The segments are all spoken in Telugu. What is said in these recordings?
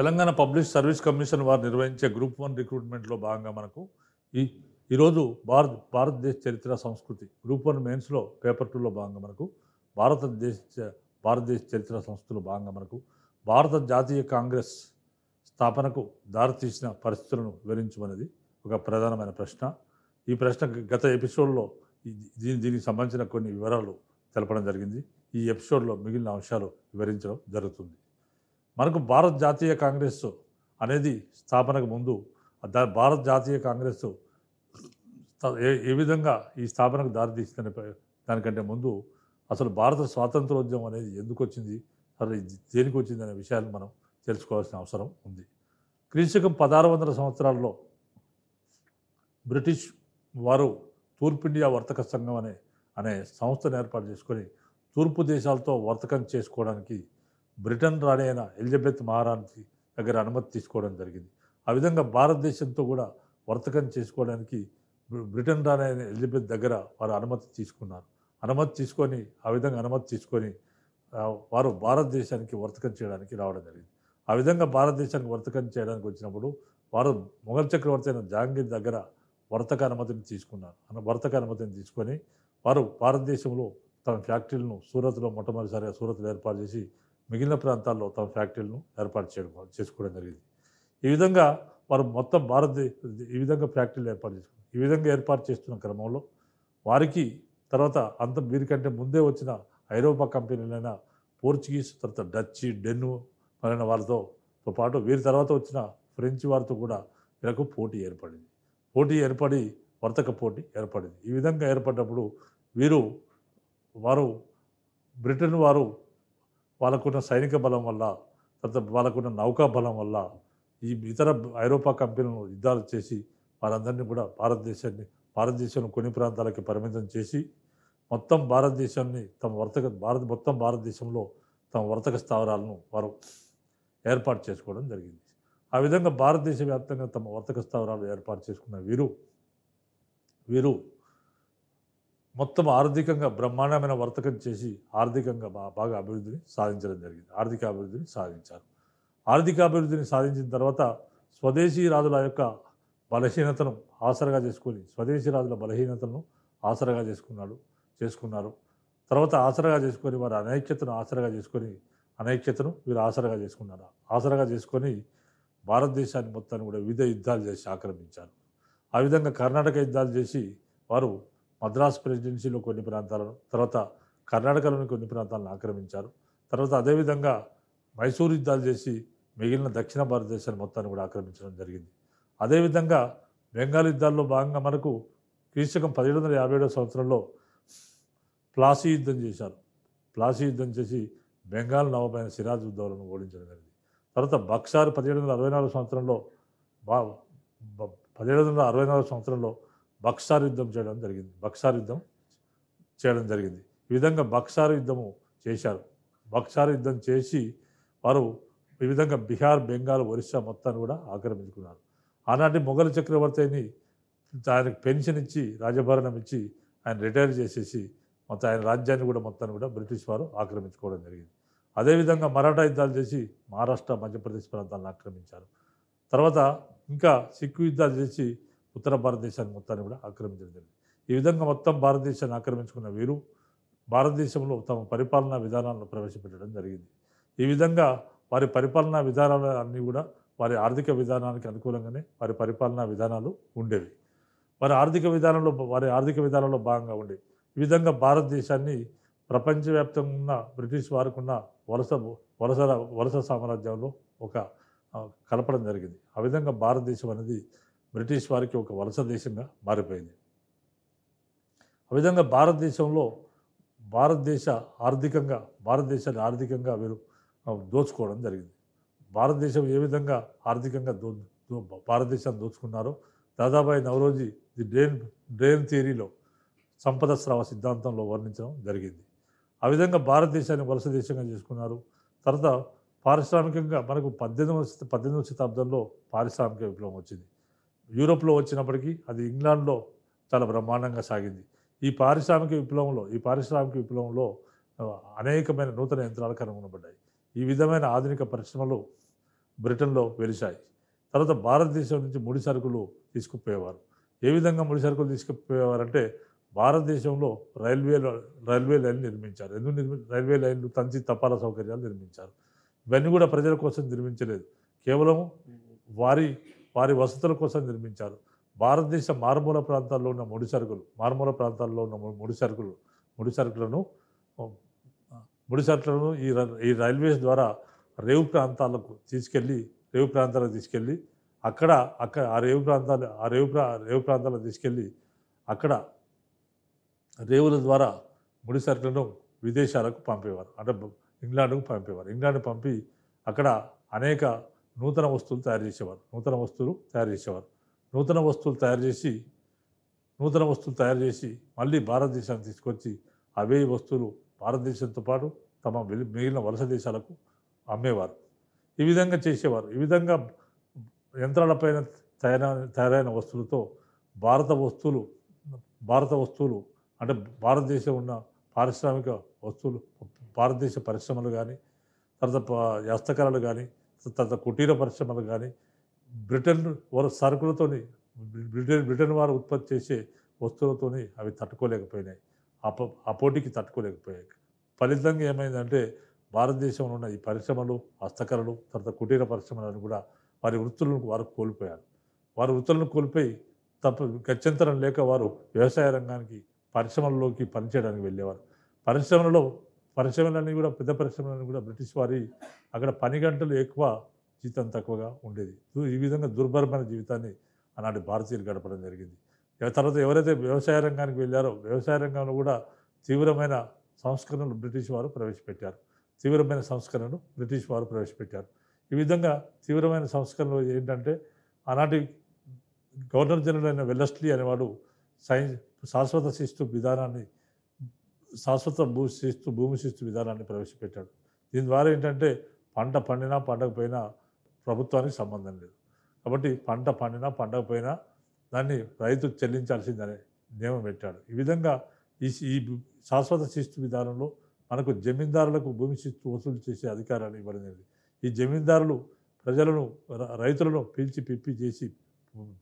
తెలంగాణ పబ్లిక్ సర్వీస్ కమిషన్ వారు నిర్వహించే గ్రూప్ వన్ రిక్రూట్మెంట్లో భాగంగా మనకు ఈ ఈరోజు భారత్ భారతదేశ చరిత్ర సంస్కృతి గ్రూప్ వన్ మెయిన్స్లో పేపర్ టూలో భాగంగా మనకు భారతదేశ భారతదేశ చరిత్ర సంస్థలో భాగంగా మనకు భారత జాతీయ కాంగ్రెస్ స్థాపనకు దారితీసిన పరిస్థితులను వివరించమనేది ఒక ప్రధానమైన ప్రశ్న ఈ ప్రశ్న గత ఎపిసోడ్లో దీని దీనికి సంబంధించిన కొన్ని వివరాలు తెలపడం జరిగింది ఈ ఎపిసోడ్లో మిగిలిన అంశాలు వివరించడం జరుగుతుంది మనకు భారత జాతీయ కాంగ్రెస్ అనేది స్థాపనకు ముందు భారత జాతీయ కాంగ్రెస్ ఏ విధంగా ఈ స్థాపనకు దారితీస్తుందనే దానికంటే ముందు అసలు భారత స్వాతంత్రోద్యమం అనేది ఎందుకు వచ్చింది అసలు దేనికి వచ్చింది అనే విషయాన్ని మనం తెలుసుకోవాల్సిన అవసరం ఉంది క్రీశకం పదహారు వందల సంవత్సరాల్లో బ్రిటిష్ వారు తూర్పు ఇండియా వర్తక సంఘం అనే అనే సంస్థను ఏర్పాటు చేసుకొని తూర్పు దేశాలతో వర్తకం చేసుకోవడానికి బ్రిటన్ రాణైన ఎలిజబెత్ మహారాణి దగ్గర అనుమతి తీసుకోవడం జరిగింది ఆ విధంగా భారతదేశంతో కూడా వర్తకం చేసుకోవడానికి బ్రిటన్ రాణైన ఎలిజబెత్ దగ్గర వారు అనుమతి తీసుకున్నారు అనుమతి తీసుకొని ఆ విధంగా అనుమతి తీసుకొని వారు భారతదేశానికి వర్తకం చేయడానికి రావడం జరిగింది ఆ విధంగా భారతదేశానికి వర్తకం చేయడానికి వచ్చినప్పుడు వారు మొఘల్ చక్రవర్తి అయిన జహాంగీర్ దగ్గర వర్తక అనుమతిని తీసుకున్నారు వర్తక అనుమతిని తీసుకొని వారు భారతదేశంలో తమ ఫ్యాక్టరీలను సూరత్లో మొట్టమొదటిసారిగా సూరత్లో ఏర్పాటు చేసి మిగిలిన ప్రాంతాల్లో తమ ఫ్యాక్టరీలను ఏర్పాటు చేయడం చేసుకోవడం జరిగింది ఈ విధంగా వారు మొత్తం భారతదేశ ఈ విధంగా ఫ్యాక్టరీలు ఏర్పాటు చేసుకుని ఈ విధంగా ఏర్పాటు చేస్తున్న క్రమంలో వారికి తర్వాత అంత వీరికంటే ముందే వచ్చిన ఐరోపా కంపెనీలైన పోర్చుగీస్ తర్వాత డచ్ డెన్ను మొదలైన వారితో పాటు వీరి తర్వాత వచ్చిన ఫ్రెంచ్ వారితో కూడా వీళ్ళకు పోటీ ఏర్పడింది పోటీ ఏర్పడి వర్తక పోటీ ఏర్పడింది ఈ విధంగా ఏర్పడినప్పుడు వీరు వారు బ్రిటన్ వారు వాళ్ళకున్న సైనిక బలం వల్ల తర్వాత వాళ్ళకున్న నౌకా బలం వల్ల ఈ ఇతర ఐరోపా కంపెనీలను యుద్ధాలు చేసి వాళ్ళందరినీ కూడా భారతదేశాన్ని భారతదేశంలో కొన్ని ప్రాంతాలకి పరిమితం చేసి మొత్తం భారతదేశాన్ని తమ వర్తక భారత మొత్తం భారతదేశంలో తమ వర్తక స్థావరాలను వారు ఏర్పాటు చేసుకోవడం జరిగింది ఆ విధంగా భారతదేశ వ్యాప్తంగా తమ వర్తక స్థావరాలు ఏర్పాటు చేసుకున్న వీరు వీరు మొత్తం ఆర్థికంగా బ్రహ్మాండమైన వర్తకం చేసి ఆర్థికంగా బాగా అభివృద్ధిని సాధించడం జరిగింది ఆర్థిక అభివృద్ధిని సాధించారు ఆర్థిక అభివృద్ధిని సాధించిన తర్వాత స్వదేశీ రాజుల యొక్క బలహీనతను ఆసరగా చేసుకొని స్వదేశీ రాజుల బలహీనతను ఆసరగా చేసుకున్నాడు చేసుకున్నారు తర్వాత ఆసరగా చేసుకొని వారి అనైక్యతను ఆసరగా చేసుకొని అనైక్యతను వీరు ఆసరగా చేసుకున్నారు ఆసరగా చేసుకొని భారతదేశాన్ని మొత్తాన్ని కూడా వివిధ యుద్ధాలు చేసి ఆక్రమించారు ఆ విధంగా కర్ణాటక యుద్ధాలు చేసి వారు మద్రాస్ ప్రెసిడెన్సీలో కొన్ని ప్రాంతాలను తర్వాత కర్ణాటకలోని కొన్ని ప్రాంతాలను ఆక్రమించారు తర్వాత అదేవిధంగా మైసూరు యుద్ధాలు చేసి మిగిలిన దక్షిణ భారతదేశాన్ని మొత్తాన్ని కూడా ఆక్రమించడం జరిగింది అదేవిధంగా బెంగాల్ యుద్ధాల్లో భాగంగా మనకు క్రీస్తకం పదిహేడు వందల యాభై ఏడవ సంవత్సరంలో ప్లాసీ యుద్ధం చేశారు ప్లాసీ యుద్ధం చేసి బెంగాల్ నవమైన సిరాజ్ ఉద్దౌలను ఓడించడం జరిగింది తర్వాత బక్సార్ పదిహేడు వందల అరవై నాలుగు సంవత్సరంలో బా పదిహేడు వందల అరవై నాలుగు సంవత్సరంలో బక్సార్ యుద్ధం చేయడం జరిగింది బక్సార్ యుద్ధం చేయడం జరిగింది ఈ విధంగా బక్సార్ యుద్ధము చేశారు బక్సార్ యుద్ధం చేసి వారు ఈ విధంగా బీహార్ బెంగాల్ ఒరిస్సా మొత్తాన్ని కూడా ఆక్రమించుకున్నారు ఆనాటి మొఘల్ చక్రవర్తిని ఆయనకు పెన్షన్ ఇచ్చి రాజభరణం ఇచ్చి ఆయన రిటైర్ చేసేసి మొత్తం ఆయన రాజ్యాన్ని కూడా మొత్తాన్ని కూడా బ్రిటిష్ వారు ఆక్రమించుకోవడం జరిగింది అదేవిధంగా మరాఠా యుద్ధాలు చేసి మహారాష్ట్ర మధ్యప్రదేశ్ ప్రాంతాలను ఆక్రమించారు తర్వాత ఇంకా సిక్కు యుద్ధాలు చేసి ఉత్తర భారతదేశాన్ని మొత్తాన్ని కూడా ఆక్రమించడం జరిగింది ఈ విధంగా మొత్తం భారతదేశాన్ని ఆక్రమించుకున్న వీరు భారతదేశంలో తమ పరిపాలనా విధానాలను ప్రవేశపెట్టడం జరిగింది ఈ విధంగా వారి పరిపాలనా విధానాలన్నీ కూడా వారి ఆర్థిక విధానానికి అనుకూలంగానే వారి పరిపాలనా విధానాలు ఉండేవి వారి ఆర్థిక విధానంలో వారి ఆర్థిక విధానంలో భాగంగా ఉండేవి ఈ విధంగా భారతదేశాన్ని ప్రపంచవ్యాప్తంగా ఉన్న బ్రిటిష్ వారికున్న వలస వలస వలస సామ్రాజ్యంలో ఒక కలపడం జరిగింది ఆ విధంగా భారతదేశం అనేది బ్రిటిష్ వారికి ఒక వలస దేశంగా మారిపోయింది ఆ విధంగా భారతదేశంలో భారతదేశ ఆర్థికంగా భారతదేశాన్ని ఆర్థికంగా వీరు దోచుకోవడం జరిగింది భారతదేశం ఏ విధంగా ఆర్థికంగా దో భారతదేశాన్ని దోచుకున్నారో Dadabhai Naoroji the drain drain థియరీలో సంపద స్రావ సిద్ధాంతంలో వర్ణించడం జరిగింది ఆ విధంగా భారతదేశాన్ని వలస దేశంగా చేసుకున్నారు తర్వాత పారిశ్రామికంగా మనకు పద్దెనిమిది పద్దెనిమిదవ శతాబ్దంలో పారిశ్రామిక విప్లవం వచ్చింది యూరోప్లో వచ్చినప్పటికీ అది ఇంగ్లాండ్లో చాలా బ్రహ్మాండంగా సాగింది ఈ పారిశ్రామిక విప్లవంలో ఈ పారిశ్రామిక విప్లవంలో అనేకమైన నూతన యంత్రాలు కనుగొనబడ్డాయి ఈ విధమైన ఆధునిక పరిశ్రమలు బ్రిటన్లో వెలిశాయి తర్వాత భారతదేశం నుంచి ముడి సరుకులు తీసుకుపోయేవారు ఏ విధంగా ముడి సరుకులు తీసుకుపోయేవారంటే భారతదేశంలో రైల్వే రైల్వే లైన్ నిర్మించారు ఎందుకు నిర్మి రైల్వే లైన్లు తంచి తపాలా సౌకర్యాలు నిర్మించారు ఇవన్నీ కూడా ప్రజల కోసం నిర్మించలేదు కేవలం వారి వారి వసతుల కోసం నిర్మించారు భారతదేశ మారుమూల ప్రాంతాల్లో ఉన్న ముడి సరుకులు మారుమూల ప్రాంతాల్లో ఉన్న ముడి సరుకులు ముడి సరుకులను ముడి సరుకులను ఈ ఈ రైల్వేస్ ద్వారా రేవు ప్రాంతాలకు తీసుకెళ్ళి రేవు ప్రాంతాలకు తీసుకెళ్ళి అక్కడ అక్కడ ఆ రేవు ప్రాంతాలు ఆ రేవు ప్రా రేవు ప్రాంతాలకు తీసుకెళ్ళి అక్కడ రేవుల ద్వారా ముడి సరుకులను విదేశాలకు పంపేవారు అంటే ఇంగ్లాండ్కు పంపేవారు ఇంగ్లాండ్ పంపి అక్కడ అనేక నూతన వస్తువులు తయారు చేసేవారు నూతన వస్తువులు తయారు చేసేవారు నూతన వస్తువులు తయారు చేసి నూతన వస్తువులు తయారు చేసి మళ్ళీ భారతదేశాన్ని తీసుకొచ్చి అవే వస్తువులు భారతదేశంతో పాటు తమ మిగిలిన వలస దేశాలకు అమ్మేవారు ఈ విధంగా చేసేవారు ఈ విధంగా యంత్రాలపైన తయారైన తయారైన వస్తువులతో భారత వస్తువులు భారత వస్తువులు అంటే భారతదేశం ఉన్న పారిశ్రామిక వస్తువులు భారతదేశ పరిశ్రమలు కానీ తర్వాత హస్తకళలు కానీ తర్వాత కుటీర పరిశ్రమలు కానీ బ్రిటన్ వారు సరుకులతోని బ్రిటన్ బ్రిటన్ వారు ఉత్పత్తి చేసే వస్తువులతోని అవి తట్టుకోలేకపోయినాయి ఆ పోటీకి తట్టుకోలేకపోయాయి ఫలితంగా ఏమైందంటే భారతదేశంలో ఉన్న ఈ పరిశ్రమలు హస్తకళలు తర్వాత కుటీర పరిశ్రమలను కూడా వారి వృత్తులను వారు కోల్పోయారు వారి వృత్తులను కోల్పోయి తప్ప గత్యంతరం లేక వారు వ్యవసాయ రంగానికి పరిశ్రమల్లోకి పనిచేయడానికి వెళ్ళేవారు పరిశ్రమలలో పరిశ్రమలన్నీ కూడా పెద్ద పరిశ్రమలన్నీ కూడా బ్రిటిష్ వారి అక్కడ పని గంటలు ఎక్కువ జీతం తక్కువగా ఉండేది ఈ విధంగా దుర్భరమైన జీవితాన్ని ఆనాటి భారతీయులు గడపడం జరిగింది తర్వాత ఎవరైతే వ్యవసాయ రంగానికి వెళ్ళారో వ్యవసాయ రంగంలో కూడా తీవ్రమైన సంస్కరణలు బ్రిటిష్ వారు ప్రవేశపెట్టారు తీవ్రమైన సంస్కరణలు బ్రిటిష్ వారు ప్రవేశపెట్టారు ఈ విధంగా తీవ్రమైన సంస్కరణలు ఏంటంటే ఆనాటి గవర్నర్ జనరల్ అయిన వెల్లస్లీ అనేవాడు సైన్స్ శాశ్వత శిస్తు విధానాన్ని శాశ్వత భూ శిస్తు భూమి శిస్తు విధానాన్ని ప్రవేశపెట్టాడు దీని ద్వారా ఏంటంటే పంట పండినా పండకపోయినా ప్రభుత్వానికి సంబంధం లేదు కాబట్టి పంట పండినా పండకపోయినా దాన్ని రైతు చెల్లించాల్సిందనే నియమం పెట్టాడు ఈ విధంగా ఈ ఈ శాశ్వత శిస్తు విధానంలో మనకు జమీందారులకు భూమి శిస్తు వసూలు చేసే అధికారాన్ని ఇవ్వడమైనది ఈ జమీందారులు ప్రజలను రైతులను పిలిచి పిప్పి చేసి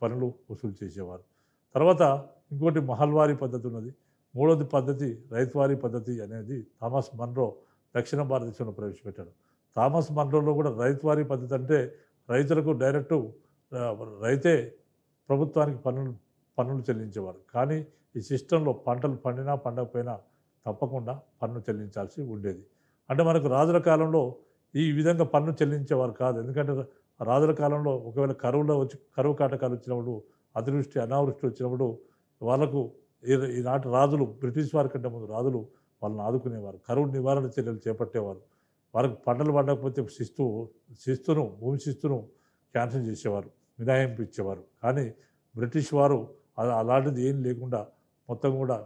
పనులు వసూలు చేసేవారు తర్వాత ఇంకోటి మహల్వారీ పద్ధతి ఉన్నది మూడవది పద్ధతి రైతువారీ పద్ధతి అనేది థామస్ మన్రో దక్షిణ భారతదేశంలో ప్రవేశపెట్టాడు థామస్ మన్రోలో కూడా రైతువారీ పద్ధతి అంటే రైతులకు డైరెక్ట్ రైతే ప్రభుత్వానికి పన్నులు పన్నులు చెల్లించేవారు కానీ ఈ సిస్టంలో పంటలు పండినా పండకపోయినా తప్పకుండా పన్ను చెల్లించాల్సి ఉండేది అంటే మనకు రాజుల కాలంలో ఈ విధంగా పన్ను చెల్లించేవారు కాదు ఎందుకంటే రాజుల కాలంలో ఒకవేళ కరువులో వచ్చి కరువు కాటకాలు వచ్చినప్పుడు అతివృష్టి అనావృష్టి వచ్చినప్పుడు వాళ్ళకు ఈనాటి రాజులు బ్రిటిష్ వారి కంటే ముందు రాజులు వాళ్ళని ఆదుకునేవారు కరువు నివారణ చర్యలు చేపట్టేవారు వారికి పంటలు పండకపోతే శిస్తు శిస్తును భూమి శిస్తును క్యాన్సిల్ చేసేవారు మినహాయింపు ఇచ్చేవారు కానీ బ్రిటిష్ వారు అలాంటిది ఏం లేకుండా మొత్తం కూడా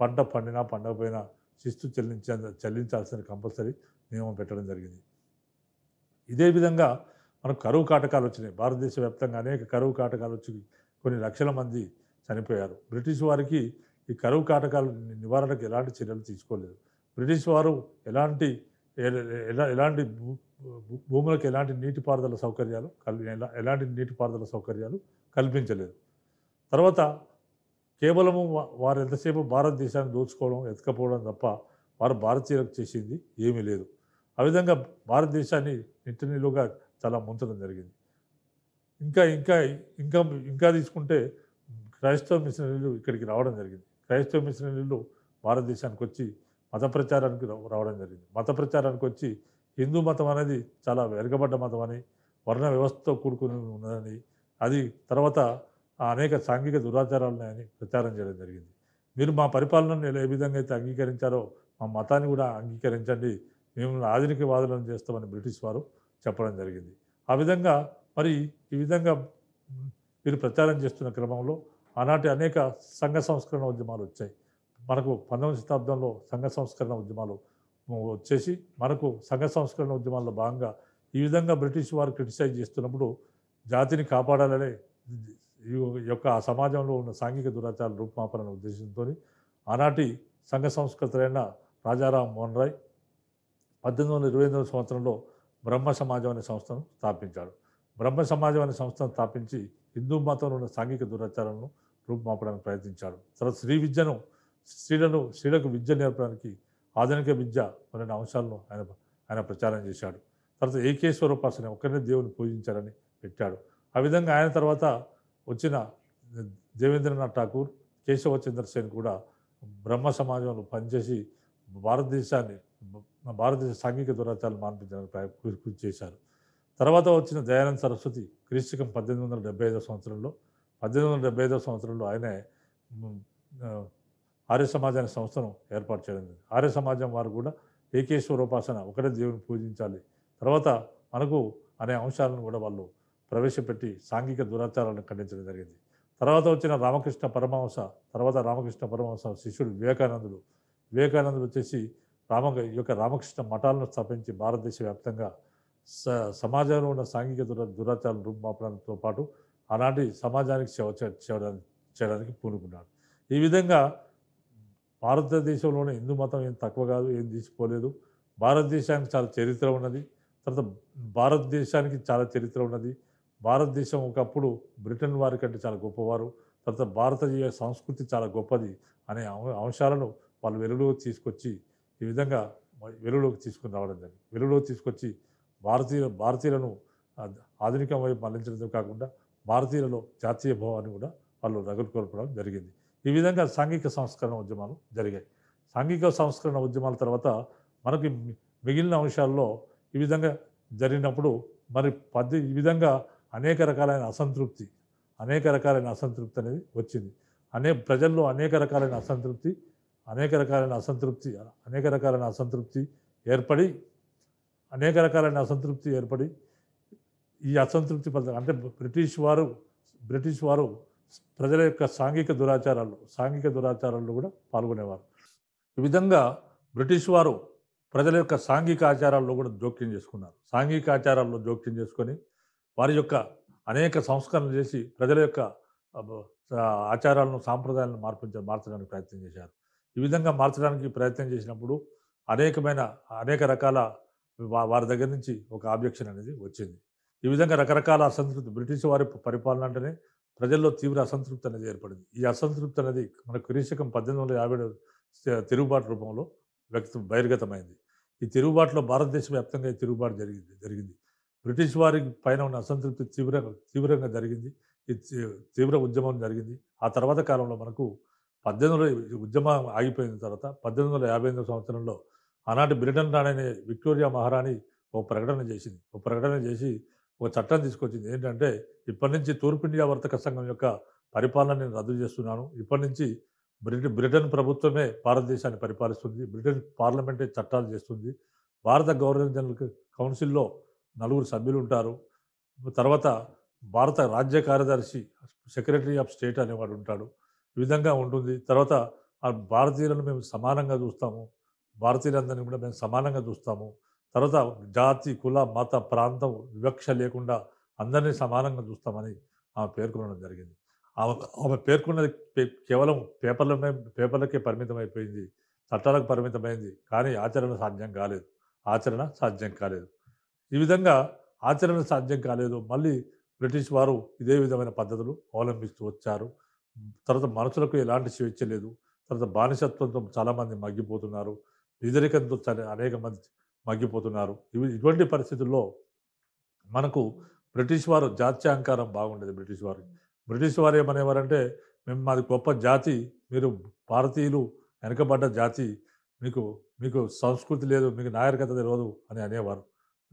పంట పండినా పండకపోయినా శిస్తు చెల్లించ చెల్లించాల్సిన కంపల్సరీ నియమం పెట్టడం జరిగింది ఇదే విధంగా మనకు కరువు కాటకాలు వచ్చినాయి భారతదేశ వ్యాప్తంగా అనేక కరువు కాటకాలు వచ్చి కొన్ని లక్షల మంది చనిపోయారు బ్రిటిష్ వారికి ఈ కరువు కాటకాల నివారణకు ఎలాంటి చర్యలు తీసుకోలేదు బ్రిటిష్ వారు ఎలాంటి ఎలాంటి భూములకు ఎలాంటి నీటిపారుదల సౌకర్యాలు కల్ ఎలాంటి నీటిపారుదల సౌకర్యాలు కల్పించలేదు తర్వాత కేవలము వారు ఎంతసేపు భారతదేశాన్ని దోచుకోవడం ఎత్తుకపోవడం తప్ప వారు భారతీయులకు చేసింది ఏమీ లేదు ఆ విధంగా భారతదేశాన్ని నిట్టనిలుగా చాలా ముంచడం జరిగింది ఇంకా ఇంకా ఇంకా ఇంకా తీసుకుంటే క్రైస్తవ మిషనరీలు ఇక్కడికి రావడం జరిగింది క్రైస్తవ మిషనరీలు భారతదేశానికి వచ్చి మత ప్రచారానికి రావడం జరిగింది మత ప్రచారానికి వచ్చి హిందూ మతం అనేది చాలా వెనుకబడ్డ మతం అని వర్ణ వ్యవస్థతో కూడుకుని ఉన్నదని అది తర్వాత అనేక సాంఘిక దురాచారాలు ఉన్నాయని ప్రచారం చేయడం జరిగింది మీరు మా పరిపాలనను ఏ విధంగా అయితే అంగీకరించారో మా మతాన్ని కూడా అంగీకరించండి మేము ఆధునికవాదులను చేస్తామని బ్రిటిష్ వారు చెప్పడం జరిగింది ఆ విధంగా మరి ఈ విధంగా మీరు ప్రచారం చేస్తున్న క్రమంలో ఆనాటి అనేక సంఘ సంస్కరణ ఉద్యమాలు వచ్చాయి మనకు పంతొమ్మిది శతాబ్దంలో సంఘ సంస్కరణ ఉద్యమాలు వచ్చేసి మనకు సంఘ సంస్కరణ ఉద్యమాల్లో భాగంగా ఈ విధంగా బ్రిటిష్ వారు క్రిటిసైజ్ చేస్తున్నప్పుడు జాతిని కాపాడాలనే యొక్క ఆ సమాజంలో ఉన్న సాంఘిక దురాచార రూపమాపణ ఉద్దేశంతో ఆనాటి సంఘ సంస్కృతులైన రాజారాం మోహన్ రాయ్ పద్దెనిమిది వందల ఇరవై ఎనిమిదవ సంవత్సరంలో బ్రహ్మ సమాజం అనే సంస్థను స్థాపించాడు బ్రహ్మ సమాజం అనే సంస్థను స్థాపించి హిందూ మతంలో ఉన్న సాంఘిక దురాచారాలను రూపుమాపడానికి ప్రయత్నించాడు తర్వాత శ్రీ విద్యను స్త్రీలను స్త్రీలకు విద్య నేర్పడానికి ఆధునిక విద్య కొన్ని అంశాలను ఆయన ఆయన ప్రచారం చేశాడు తర్వాత ఉపాసన ఒక్కరినే దేవుని పూజించాలని పెట్టాడు ఆ విధంగా ఆయన తర్వాత వచ్చిన దేవేంద్రనాథ్ ఠాకూర్ కేశవ చంద్రసేన్ కూడా బ్రహ్మ సమాజంలో పనిచేసి భారతదేశాన్ని భారతదేశ సాంఘిక దురాచారాలు మాన్పించడానికి కృషి చేశారు తర్వాత వచ్చిన దయానంద సరస్వతి క్రీస్తుకం పద్దెనిమిది వందల డెబ్బై ఐదో సంవత్సరంలో పద్దెనిమిది వందల డెబ్బై ఐదో సంవత్సరంలో ఆయనే ఆర్య సమాజాన్ని సంస్థను ఏర్పాటు చేయడం ఆర్య సమాజం వారు కూడా ఏకేశ్వర ఉపాసన ఒకటే దేవుని పూజించాలి తర్వాత మనకు అనే అంశాలను కూడా వాళ్ళు ప్రవేశపెట్టి సాంఘిక దురాచారాలను ఖండించడం జరిగింది తర్వాత వచ్చిన రామకృష్ణ పరమహంస తర్వాత రామకృష్ణ పరమహంస శిష్యుడు వివేకానందుడు వివేకానందుడు వచ్చేసి రామ యొక్క రామకృష్ణ మఠాలను స్థాపించి భారతదేశ వ్యాప్తంగా స సమాజంలో ఉన్న సాంఘిక దురా దురాచారాలను రూపుమాపడంతో పాటు ఆనాటి సమాజానికి సేవ చేయడానికి చేయడానికి పూనుకున్నాడు ఈ విధంగా భారతదేశంలోనే హిందూ మతం ఏం తక్కువ కాదు ఏం తీసిపోలేదు భారతదేశానికి చాలా చరిత్ర ఉన్నది తర్వాత భారతదేశానికి చాలా చరిత్ర ఉన్నది భారతదేశం ఒకప్పుడు బ్రిటన్ వారి కంటే చాలా గొప్పవారు తర్వాత భారతీయ సంస్కృతి చాలా గొప్పది అనే అంశాలను వాళ్ళు వెలుగులోకి తీసుకొచ్చి ఈ విధంగా వెలుగులోకి తీసుకుని రావడం జరిగింది వెలుగులోకి తీసుకొచ్చి భారతీయ భారతీయులను ఆధునికం వైపు మళ్ళించడం కాకుండా భారతీయులలో జాతీయ భావాన్ని కూడా వాళ్ళు రగులుకొల్పడం జరిగింది ఈ విధంగా సాంఘిక సంస్కరణ ఉద్యమాలు జరిగాయి సాంఘిక సంస్కరణ ఉద్యమాల తర్వాత మనకి మిగిలిన అంశాల్లో ఈ విధంగా జరిగినప్పుడు మరి పద్ది ఈ విధంగా అనేక రకాలైన అసంతృప్తి అనేక రకాలైన అసంతృప్తి అనేది వచ్చింది అనే ప్రజల్లో అనేక రకాలైన అసంతృప్తి అనేక రకాలైన అసంతృప్తి అనేక రకాలైన అసంతృప్తి ఏర్పడి అనేక రకాలైన అసంతృప్తి ఏర్పడి ఈ అసంతృప్తి పద్ధతి అంటే బ్రిటిష్ వారు బ్రిటిష్ వారు ప్రజల యొక్క సాంఘిక దురాచారాల్లో సాంఘిక దురాచారాల్లో కూడా పాల్గొనేవారు ఈ విధంగా బ్రిటిష్ వారు ప్రజల యొక్క సాంఘిక ఆచారాల్లో కూడా జోక్యం చేసుకున్నారు సాంఘిక ఆచారాల్లో జోక్యం చేసుకొని వారి యొక్క అనేక సంస్కరణలు చేసి ప్రజల యొక్క ఆచారాలను సాంప్రదాయాలను మార్పించ మార్చడానికి ప్రయత్నం చేశారు ఈ విధంగా మార్చడానికి ప్రయత్నం చేసినప్పుడు అనేకమైన అనేక రకాల వారి దగ్గర నుంచి ఒక ఆబ్జెక్షన్ అనేది వచ్చింది ఈ విధంగా రకరకాల అసంతృప్తి బ్రిటిష్ వారి పరిపాలన అంటేనే ప్రజల్లో తీవ్ర అసంతృప్తి అనేది ఏర్పడింది ఈ అసంతృప్తి అనేది మన క్రీశకం పద్దెనిమిది వందల యాభై తిరుగుబాటు రూపంలో వ్యక్తి బహిర్గతమైంది ఈ తిరుగుబాటులో భారతదేశ వ్యాప్తంగా ఈ తిరుగుబాటు జరిగింది జరిగింది బ్రిటిష్ వారి పైన ఉన్న అసంతృప్తి తీవ్రంగా తీవ్రంగా జరిగింది ఈ తీవ్ర ఉద్యమం జరిగింది ఆ తర్వాత కాలంలో మనకు పద్దెనిమిది ఉద్యమం ఆగిపోయిన తర్వాత పద్దెనిమిది వందల యాభై ఎనిమిది సంవత్సరంలో ఆనాటి బ్రిటన్ రాణి విక్టోరియా మహారాణి ఒక ప్రకటన చేసింది ఒక ప్రకటన చేసి ఒక చట్టం తీసుకొచ్చింది ఏంటంటే ఇప్పటి నుంచి తూర్పు ఇండియా వర్తక సంఘం యొక్క పరిపాలన నేను రద్దు చేస్తున్నాను ఇప్పటి నుంచి బ్రిటన్ బ్రిటన్ ప్రభుత్వమే భారతదేశాన్ని పరిపాలిస్తుంది బ్రిటన్ పార్లమెంటే చట్టాలు చేస్తుంది భారత గవర్నర్ జనరల్ కౌన్సిల్లో నలుగురు సభ్యులు ఉంటారు తర్వాత భారత రాజ్య కార్యదర్శి సెక్రటరీ ఆఫ్ స్టేట్ అనేవాడు ఉంటాడు ఈ విధంగా ఉంటుంది తర్వాత ఆ భారతీయులను మేము సమానంగా చూస్తాము భారతీయులందరినీ కూడా మేము సమానంగా చూస్తాము తర్వాత జాతి కుల మత ప్రాంతం వివక్ష లేకుండా అందరినీ సమానంగా చూస్తామని ఆమె పేర్కొనడం జరిగింది ఆమె ఆమె పేర్కొన్నది కేవలం పేపర్ల పేపర్లకే పరిమితమైపోయింది చట్టాలకు పరిమితమైంది కానీ ఆచరణ సాధ్యం కాలేదు ఆచరణ సాధ్యం కాలేదు ఈ విధంగా ఆచరణ సాధ్యం కాలేదు మళ్ళీ బ్రిటిష్ వారు ఇదే విధమైన పద్ధతులు అవలంబిస్తూ వచ్చారు తర్వాత మనుషులకు ఎలాంటి స్వేచ్ఛ లేదు తర్వాత బానిసత్వంతో చాలామంది మగ్గిపోతున్నారు పేదరికంతో అనేక మంది మగ్గిపోతున్నారు ఇవి ఇటువంటి పరిస్థితుల్లో మనకు బ్రిటిష్ వారు అహంకారం బాగుండేది బ్రిటిష్ వారు బ్రిటిష్ వారు ఏమనేవారంటే మేము మాది గొప్ప జాతి మీరు భారతీయులు వెనకబడ్డ జాతి మీకు మీకు సంస్కృతి లేదు మీకు నాగరికత తెలియదు అని అనేవారు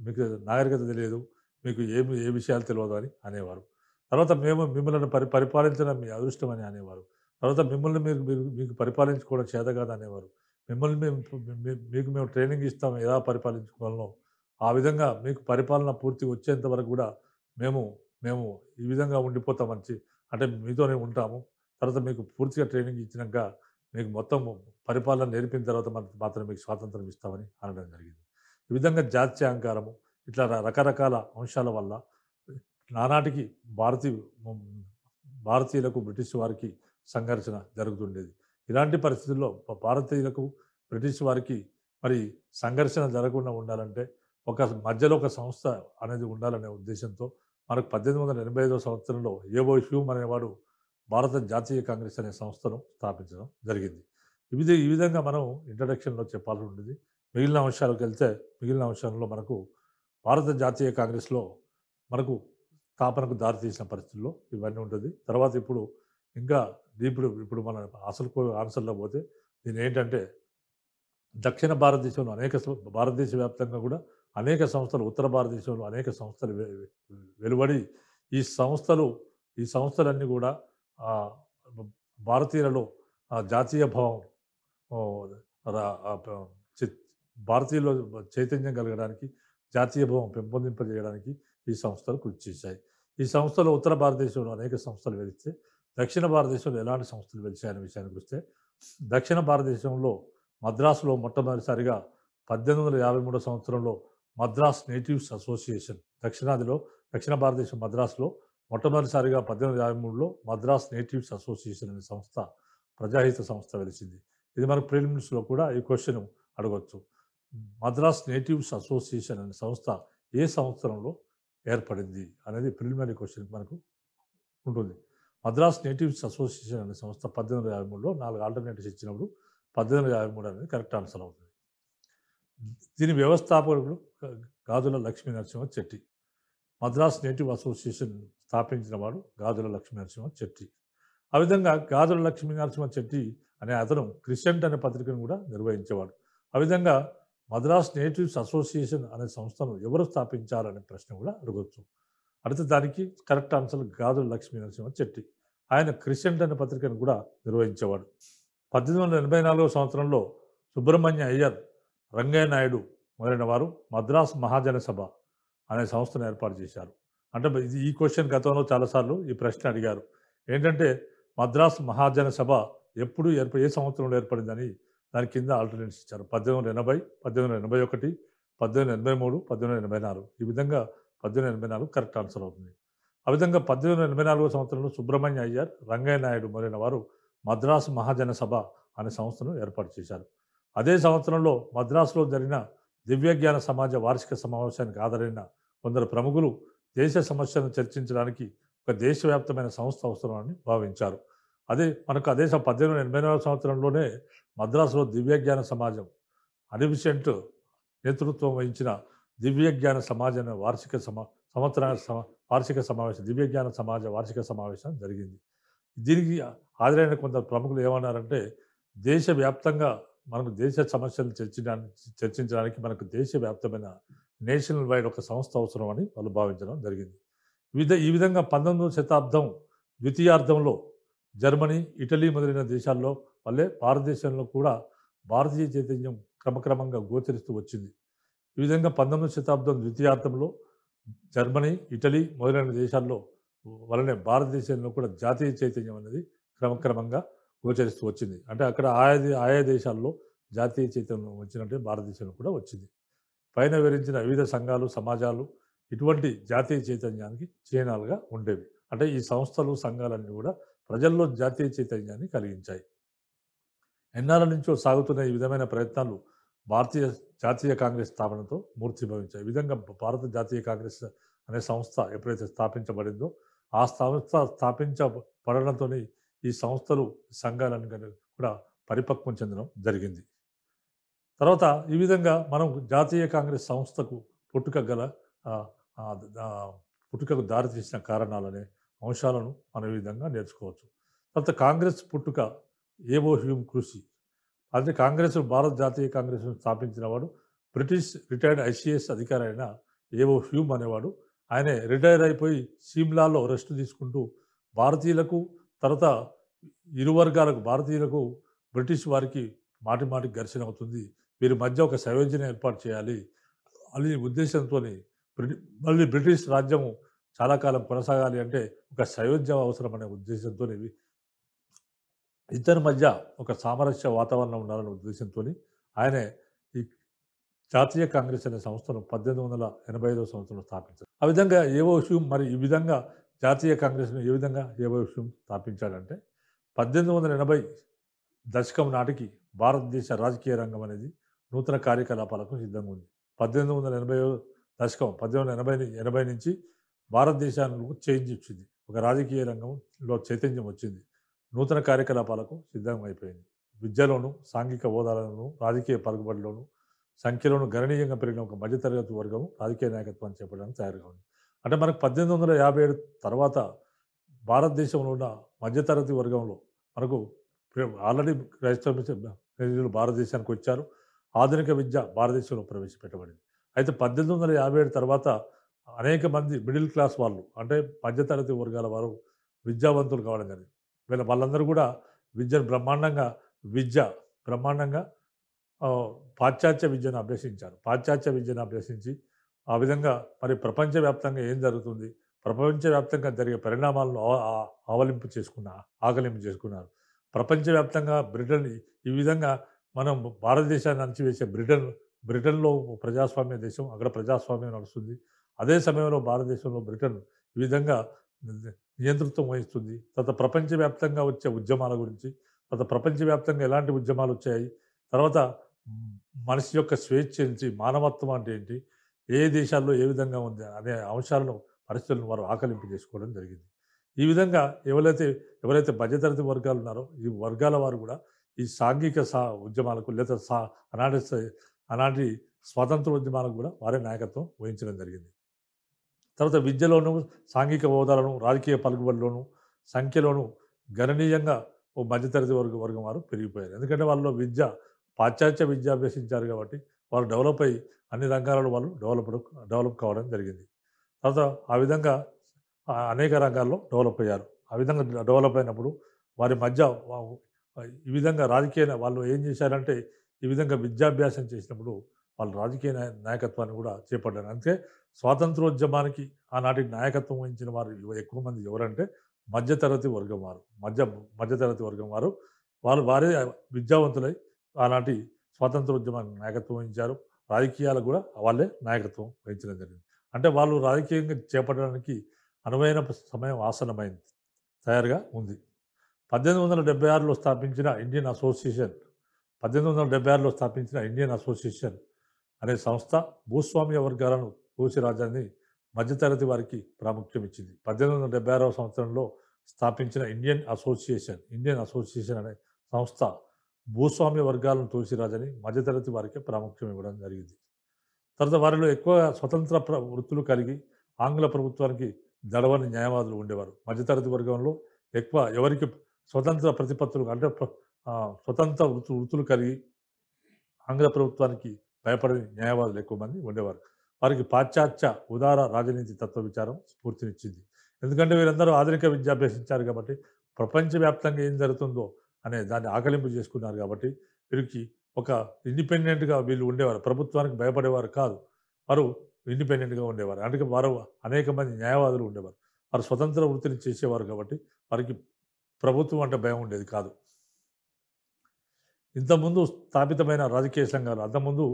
మీకు నాగరికత తెలియదు మీకు ఏమి ఏ విషయాలు తెలియదు అని అనేవారు తర్వాత మేము మిమ్మల్ని పరి పరిపాలించడం మీ అదృష్టం అని అనేవారు తర్వాత మిమ్మల్ని మీరు మీరు మీకు పరిపాలించుకోవడం చేత కాదు అనేవారు మిమ్మల్ని మేము మీకు మేము ట్రైనింగ్ ఇస్తాం ఎలా పరిపాలించుకోవాలనో ఆ విధంగా మీకు పరిపాలన పూర్తి వచ్చేంత వరకు కూడా మేము మేము ఈ విధంగా ఉండిపోతాం అని అంటే మీతోనే ఉంటాము తర్వాత మీకు పూర్తిగా ట్రైనింగ్ ఇచ్చినాక మీకు మొత్తం పరిపాలన నేర్పిన తర్వాత మాత్రం మీకు స్వాతంత్రం ఇస్తామని అనడం జరిగింది ఈ విధంగా జాతీయ అహంకారము ఇట్లా రకరకాల అంశాల వల్ల నానాటికి భారతీయ భారతీయులకు బ్రిటిష్ వారికి సంఘర్షణ జరుగుతుండేది ఇలాంటి పరిస్థితుల్లో భారతీయులకు బ్రిటిష్ వారికి మరి సంఘర్షణ జరగకుండా ఉండాలంటే ఒక మధ్యలో ఒక సంస్థ అనేది ఉండాలనే ఉద్దేశంతో మనకు పద్దెనిమిది వందల ఎనభై ఐదో సంవత్సరంలో ఏవో హ్యూమ్ అనేవాడు భారత జాతీయ కాంగ్రెస్ అనే సంస్థను స్థాపించడం జరిగింది ఇది ఈ విధంగా మనం ఇంట్రడక్షన్లో చెప్పాల్సి ఉంటుంది మిగిలిన అంశాలకు వెళ్తే మిగిలిన అంశాల్లో మనకు భారత జాతీయ కాంగ్రెస్లో మనకు స్థాపనకు దారితీసిన పరిస్థితుల్లో ఇవన్నీ ఉంటుంది తర్వాత ఇప్పుడు ఇంకా ఇప్పుడు ఇప్పుడు మన అసలు ఆన్సర్లో పోతే దీని ఏంటంటే దక్షిణ భారతదేశంలో అనేక భారతదేశ వ్యాప్తంగా కూడా అనేక సంస్థలు ఉత్తర భారతదేశంలో అనేక సంస్థలు వెలువడి ఈ సంస్థలు ఈ సంస్థలన్నీ కూడా భారతీయులలో జాతీయ భావం భారతీయుల్లో చైతన్యం కలగడానికి జాతీయ భావం పెంపొందింపజేయడానికి ఈ సంస్థలు కృషి చేశాయి ఈ సంస్థలు ఉత్తర భారతదేశంలో అనేక సంస్థలు వెలిస్తే దక్షిణ భారతదేశంలో ఎలాంటి సంస్థలు వెలిచాయనే విషయానికి వస్తే దక్షిణ భారతదేశంలో మద్రాసులో మొట్టమొదటిసారిగా పద్దెనిమిది వందల యాభై మూడో సంవత్సరంలో మద్రాస్ నేటివ్స్ అసోసియేషన్ దక్షిణాదిలో దక్షిణ భారతదేశం మద్రాసులో మొట్టమొదటిసారిగా పద్దెనిమిది యాభై మూడులో మద్రాస్ నేటివ్స్ అసోసియేషన్ అనే సంస్థ ప్రజాహిత సంస్థ వెలిసింది ఇది మనకు ప్రిలిమ్స్లో కూడా ఈ క్వశ్చన్ అడగవచ్చు మద్రాస్ నేటివ్స్ అసోసియేషన్ అనే సంస్థ ఏ సంవత్సరంలో ఏర్పడింది అనేది ప్రిలిమినరీ క్వశ్చన్ మనకు ఉంటుంది మద్రాస్ నేటివ్స్ అసోసియేషన్ అనే సంస్థ పద్దెనిమిది యాభై మూడులో నాలుగు ఆల్టర్నేటివ్స్ ఇచ్చినప్పుడు పద్దెనిమిది యాభై మూడు అనేది కరెక్ట్ ఆన్సర్ అవుతుంది దీని వ్యవస్థాపకుడు గాజుల లక్ష్మీ నరసింహ చెట్టి మద్రాస్ నేటివ్ అసోసియేషన్ స్థాపించిన వాడు గాజుల లక్ష్మీ నరసింహ చెట్టి ఆ విధంగా గాజుల లక్ష్మీ నరసింహ చెట్టి అనే అతను క్రిసెంట్ అనే పత్రికను కూడా నిర్వహించేవాడు ఆ విధంగా మద్రాస్ నేటివ్స్ అసోసియేషన్ అనే సంస్థను ఎవరు స్థాపించారనే ప్రశ్న కూడా అడగొచ్చు అడితే దానికి కరెక్ట్ ఆన్సర్ గాదుల లక్ష్మీ నరసింహ చెట్టి ఆయన క్రిస్టియన్ అనే పత్రికను కూడా నిర్వహించేవాడు పద్దెనిమిది వందల ఎనభై నాలుగో సంవత్సరంలో సుబ్రహ్మణ్య అయ్యర్ రంగయ్య నాయుడు మొదలైన వారు మద్రాస్ మహాజన సభ అనే సంస్థను ఏర్పాటు చేశారు అంటే ఇది ఈ క్వశ్చన్ గతంలో చాలాసార్లు ఈ ప్రశ్న అడిగారు ఏంటంటే మద్రాస్ మహాజన సభ ఎప్పుడు ఏర్ప ఏ సంవత్సరంలో ఏర్పడిందని దాని కింద ఆల్టర్నేట్స్ ఇచ్చారు పద్దెనిమిది వందల ఎనభై పద్దెనిమిది వందల ఎనభై ఒకటి పద్దెనిమిది ఎనభై మూడు పద్దెనిమిది వందల ఎనభై నాలుగు ఈ విధంగా పద్దెనిమిది ఎనభై నాలుగు కరెక్ట్ ఆన్సర్ అవుతుంది ఆ విధంగా పద్దెనిమిది ఎనభై నాలుగో సంవత్సరంలో సుబ్రహ్మణ్య అయ్యర్ రంగయ్య నాయుడు మొదలైన వారు మద్రాసు మహాజన సభ అనే సంస్థను ఏర్పాటు చేశారు అదే సంవత్సరంలో మద్రాసులో జరిగిన దివ్యజ్ఞాన సమాజ వార్షిక సమావేశానికి ఆధారైన కొందరు ప్రముఖులు దేశ సమస్యలను చర్చించడానికి ఒక దేశవ్యాప్తమైన సంస్థ అవసరమని భావించారు అదే మనకు అదే పద్దెనిమిది ఎనభై నాలుగు సంవత్సరంలోనే మద్రాసులో దివ్యజ్ఞాన సమాజం అనివిసెంట్ నేతృత్వం వహించిన దివ్యజ్ఞాన సమాజం వార్షిక సమా సంవత్సర వార్షిక సమావేశం దివ్యజ్ఞాన సమాజ వార్షిక సమావేశం జరిగింది దీనికి హాజరైన కొంత ప్రముఖులు ఏమన్నారంటే దేశవ్యాప్తంగా మనకు దేశ సమస్యలు చర్చించడానికి చర్చించడానికి మనకు దేశవ్యాప్తమైన నేషనల్ వైడ్ ఒక సంస్థ అవసరం అని వాళ్ళు భావించడం జరిగింది విధ ఈ విధంగా పంతొమ్మిదవ శతాబ్దం ద్వితీయార్థంలో జర్మనీ ఇటలీ మొదలైన దేశాల్లో వల్లే భారతదేశంలో కూడా భారతీయ చైతన్యం క్రమక్రమంగా గోచరిస్తూ వచ్చింది ఈ విధంగా పంతొమ్మిదవ శతాబ్దం ద్వితీయార్థంలో జర్మనీ ఇటలీ మొదలైన దేశాల్లో వలనే భారతదేశంలో కూడా జాతీయ చైతన్యం అనేది క్రమక్రమంగా గోచరిస్తూ వచ్చింది అంటే అక్కడ ఆయా ఆయా దేశాల్లో జాతీయ చైతన్యం వచ్చినట్టే భారతదేశంలో కూడా వచ్చింది పైన వివరించిన వివిధ సంఘాలు సమాజాలు ఇటువంటి జాతీయ చైతన్యానికి చిహ్నాలుగా ఉండేవి అంటే ఈ సంస్థలు సంఘాలన్నీ కూడా ప్రజల్లో జాతీయ చైతన్యాన్ని కలిగించాయి ఎన్నాళ్ళ నుంచో సాగుతున్న ఈ విధమైన ప్రయత్నాలు భారతీయ జాతీయ కాంగ్రెస్ స్థాపనతో మూర్తిభవించాయి ఈ విధంగా భారత జాతీయ కాంగ్రెస్ అనే సంస్థ ఎప్పుడైతే స్థాపించబడిందో ఆ సంస్థ స్థాపించబడడంతోనే ఈ సంస్థలు సంఘాలను కూడా పరిపక్వం చెందడం జరిగింది తర్వాత ఈ విధంగా మనం జాతీయ కాంగ్రెస్ సంస్థకు పుట్టుక గల పుట్టుకకు దారితీసిన కారణాలనే అంశాలను మనం ఈ విధంగా నేర్చుకోవచ్చు తర్వాత కాంగ్రెస్ పుట్టుక ఏవో హ్యూమ్ కృషి అంటే కాంగ్రెస్ భారత జాతీయ కాంగ్రెస్ స్థాపించిన వాడు బ్రిటిష్ రిటైర్డ్ ఐసీఎస్ అధికారి అయిన ఏవో హ్యూమ్ అనేవాడు ఆయన రిటైర్ అయిపోయి సిమ్లాలో రెస్ట్ తీసుకుంటూ భారతీయులకు తర్వాత ఇరు వర్గాలకు భారతీయులకు బ్రిటిష్ వారికి మాటి మాటికి ఘర్షణ అవుతుంది వీరి మధ్య ఒక సవేజన ఏర్పాటు చేయాలి అని ఉద్దేశంతో మళ్ళీ బ్రిటిష్ రాజ్యము చాలా కాలం కొనసాగాలి అంటే ఒక సయోధ్యం అవసరం అనే ఉద్దేశంతో ఇద్దరి మధ్య ఒక సామరస్య వాతావరణం ఉండాలనే ఉద్దేశంతో ఆయనే ఈ జాతీయ కాంగ్రెస్ అనే సంస్థను పద్దెనిమిది వందల ఎనభై ఐదో సంవత్సరంలో స్థాపించారు ఆ విధంగా ఏవో విషయం మరి ఈ విధంగా జాతీయ కాంగ్రెస్ను ఏ విధంగా ఏవో విషయం స్థాపించాడంటే పద్దెనిమిది వందల ఎనభై దశకం నాటికి భారతదేశ రాజకీయ రంగం అనేది నూతన కార్యకలాపాలకు సిద్ధంగా ఉంది పద్దెనిమిది వందల ఎనభై దశకం పద్దెనిమిది వందల ఎనభై ఎనభై నుంచి భారతదేశానికి చేంజ్ వచ్చింది ఒక రాజకీయ రంగంలో చైతన్యం వచ్చింది నూతన కార్యకలాపాలకు సిద్ధంగా అయిపోయింది విద్యలోను సాంఘిక హోదాలలోను రాజకీయ పలుకుబడిలోను సంఖ్యలోను గణనీయంగా పెరిగిన ఒక మధ్యతరగతి వర్గం రాజకీయ నాయకత్వాన్ని చేపట్టడానికి తయారుగా ఉంది అంటే మనకు పద్దెనిమిది వందల యాభై ఏడు తర్వాత భారతదేశంలో ఉన్న మధ్యతరగతి వర్గంలో మనకు ఆల్రెడీ రైతులు భారతదేశానికి వచ్చారు ఆధునిక విద్య భారతదేశంలో ప్రవేశపెట్టబడింది అయితే పద్దెనిమిది వందల యాభై ఏడు తర్వాత అనేక మంది మిడిల్ క్లాస్ వాళ్ళు అంటే మధ్యతరగతి వర్గాల వారు విద్యావంతులు కావడం జరిగింది వీళ్ళ వాళ్ళందరూ కూడా విద్యను బ్రహ్మాండంగా విద్య బ్రహ్మాండంగా పాశ్చాత్య విద్యను అభ్యసించారు పాశ్చాత్య విద్యను అభ్యసించి ఆ విధంగా మరి ప్రపంచవ్యాప్తంగా ఏం జరుగుతుంది ప్రపంచవ్యాప్తంగా జరిగే పరిణామాలను అవలింపు చేసుకున్న ఆకలింపు చేసుకున్నారు ప్రపంచవ్యాప్తంగా బ్రిటన్ ఈ విధంగా మనం భారతదేశాన్ని అణచివేసే బ్రిటన్ బ్రిటన్లో ప్రజాస్వామ్య దేశం అక్కడ ప్రజాస్వామ్యం నడుస్తుంది అదే సమయంలో భారతదేశంలో బ్రిటన్ ఈ విధంగా నియంతృత్వం వహిస్తుంది తర్వాత ప్రపంచవ్యాప్తంగా వచ్చే ఉద్యమాల గురించి తర్వాత ప్రపంచవ్యాప్తంగా ఎలాంటి ఉద్యమాలు వచ్చాయి తర్వాత మనిషి యొక్క స్వేచ్ఛ నుంచి మానవత్వం అంటే ఏంటి ఏ దేశాల్లో ఏ విధంగా ఉంది అనే అంశాలను పరిస్థితులను వారు ఆకలింపు చేసుకోవడం జరిగింది ఈ విధంగా ఎవరైతే ఎవరైతే మధ్యతరగతి వర్గాలు ఉన్నారో ఈ వర్గాల వారు కూడా ఈ సాంఘిక సా ఉద్యమాలకు లేదా సా అనాటి అనాటి స్వాతంత్ర ఉద్యమాలకు కూడా వారే నాయకత్వం వహించడం జరిగింది తర్వాత విద్యలోనూ సాంఘిక హోదాలను రాజకీయ పలుకుబడిలోనూ సంఖ్యలోనూ గణనీయంగా ఓ మధ్యతరగతి వర్గ వర్గం వారు పెరిగిపోయారు ఎందుకంటే వాళ్ళు విద్య పాశ్చాత్య విద్య అభ్యసించారు కాబట్టి వారు డెవలప్ అయ్యి అన్ని రంగాలలో వాళ్ళు డెవలప్ డెవలప్ కావడం జరిగింది తర్వాత ఆ విధంగా అనేక రంగాల్లో డెవలప్ అయ్యారు ఆ విధంగా డెవలప్ అయినప్పుడు వారి మధ్య ఈ విధంగా రాజకీయ వాళ్ళు ఏం చేశారంటే ఈ విధంగా విద్యాభ్యాసం చేసినప్పుడు వాళ్ళు రాజకీయ నాయకత్వాన్ని కూడా చేపట్టారు అందుకే స్వాతంత్రోద్యమానికి ఆనాటి నాయకత్వం వహించిన వారు ఎక్కువ మంది ఎవరంటే మధ్యతరగతి వర్గం వారు మధ్య మధ్యతరగతి వర్గం వారు వాళ్ళు వారే విద్యావంతులై ఆనాటి స్వాతంత్రోద్యమానికి నాయకత్వం వహించారు రాజకీయాలు కూడా వాళ్ళే నాయకత్వం వహించడం జరిగింది అంటే వాళ్ళు రాజకీయంగా చేపట్టడానికి అనువైన సమయం ఆసనమైంది తయారుగా ఉంది పద్దెనిమిది వందల డెబ్బై ఆరులో స్థాపించిన ఇండియన్ అసోసియేషన్ పద్దెనిమిది వందల డెబ్బై ఆరులో స్థాపించిన ఇండియన్ అసోసియేషన్ అనే సంస్థ భూస్వామ్య వర్గాలను కోసి రాజాన్ని మధ్యతరగతి వారికి ప్రాముఖ్యం ఇచ్చింది పద్దెనిమిది వందల డెబ్బై ఆరవ సంవత్సరంలో స్థాపించిన ఇండియన్ అసోసియేషన్ ఇండియన్ అసోసియేషన్ అనే సంస్థ భూస్వామ్య వర్గాలను తూచి రాజని మధ్యతరగతి వారికి ప్రాముఖ్యం ఇవ్వడం జరిగింది తర్వాత వారిలో ఎక్కువ స్వతంత్ర వృత్తులు కలిగి ఆంగ్ల ప్రభుత్వానికి దడవని న్యాయవాదులు ఉండేవారు మధ్యతరగతి వర్గంలో ఎక్కువ ఎవరికి స్వతంత్ర ప్రతిపత్తులు అంటే స్వతంత్ర వృత్తులు కలిగి ఆంగ్ల ప్రభుత్వానికి భయపడని న్యాయవాదులు ఎక్కువ మంది ఉండేవారు వారికి పాశ్చాత్య ఉదార రాజనీతి తత్వ విచారం స్ఫూర్తినిచ్చింది ఎందుకంటే వీరందరూ ఆధునిక విద్య అభ్యసించారు కాబట్టి ప్రపంచవ్యాప్తంగా ఏం జరుగుతుందో అనే దాన్ని ఆకలింపు చేసుకున్నారు కాబట్టి వీరికి ఒక ఇండిపెండెంట్గా వీళ్ళు ఉండేవారు ప్రభుత్వానికి భయపడేవారు కాదు వారు ఇండిపెండెంట్గా ఉండేవారు అందుకే వారు అనేక మంది న్యాయవాదులు ఉండేవారు వారు స్వతంత్ర వృత్తిని చేసేవారు కాబట్టి వారికి ప్రభుత్వం అంటే భయం ఉండేది కాదు ఇంతకుముందు స్థాపితమైన రాజకీయ సంఘాలు అంతకుముందు